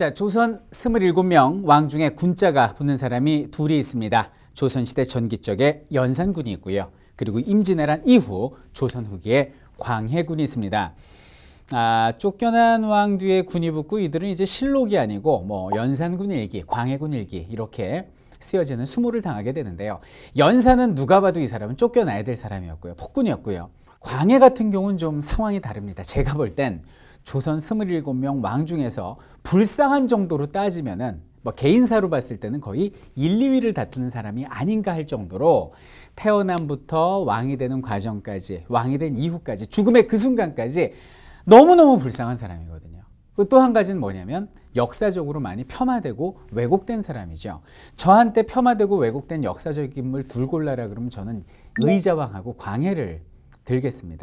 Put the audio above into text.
자, 조선 27명 왕 중에 군자가 붙는 사람이 둘이 있습니다. 조선시대 전기 쪽에 연산군이 있고요. 그리고 임진왜란 이후 조선 후기에 광해군이 있습니다. 아, 쫓겨난 왕 뒤에 군이 붙고 이들은 이제 실록이 아니고 뭐 연산군 일기, 광해군 일기 이렇게 쓰여지는 수모를 당하게 되는데요. 연산은 누가 봐도 이 사람은 쫓겨나야 될 사람이었고요. 폭군이었고요. 광해 같은 경우는 좀 상황이 다릅니다. 제가 볼 땐 조선 27명 왕 중에서 불쌍한 정도로 따지면은 뭐 개인사로 봤을 때는 거의 1, 2위를 다투는 사람이 아닌가 할 정도로 태어남부터 왕이 되는 과정까지, 왕이 된 이후까지, 죽음의 그 순간까지 너무너무 불쌍한 사람이거든요. 또 한 가지는 뭐냐면 역사적으로 많이 폄하되고 왜곡된 사람이죠. 저한테 폄하되고 왜곡된 역사적 인물 둘 골라라 그러면 저는 의자왕하고 광해를 들겠습니다.